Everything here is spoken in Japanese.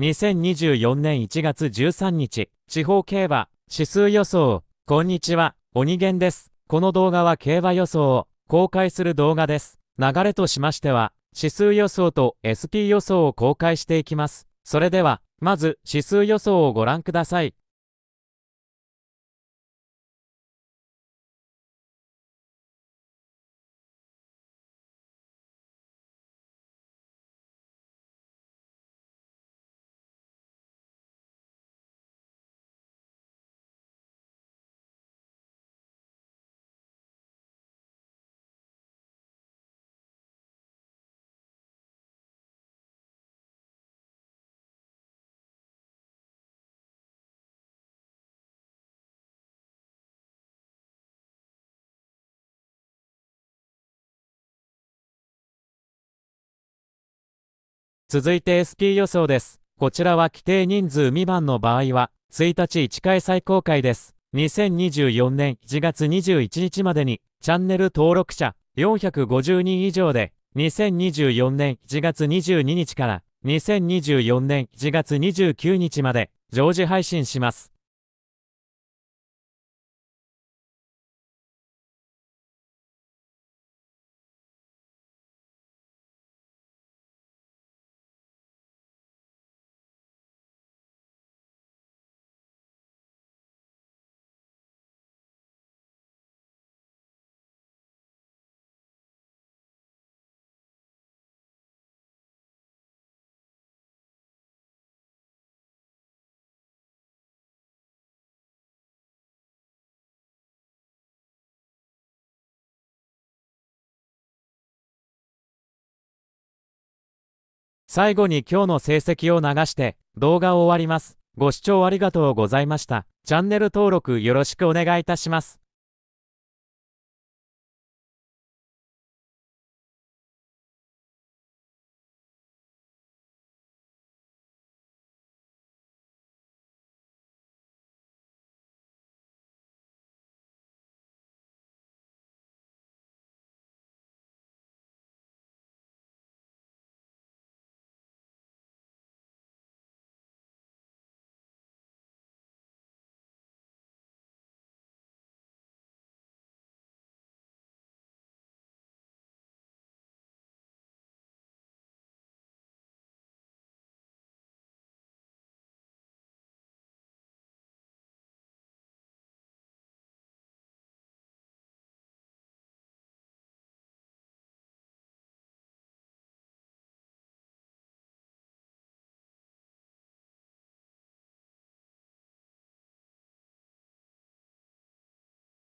2024年1月13日、地方競馬、指数予想、こんにちは、鬼源です。この動画は競馬予想を公開する動画です。流れとしましては、指数予想と SP 予想を公開していきます。それでは、まず指数予想をご覧ください。続いて SP 予想です。こちらは規定人数未満の場合は、1日1回再公開です。2024年1月21日までに、チャンネル登録者450人以上で、2024年1月22日から2024年1月29日まで、常時配信します。最後に今日の成績を流して動画を終わります。ご視聴ありがとうございました。チャンネル登録よろしくお願いいたします。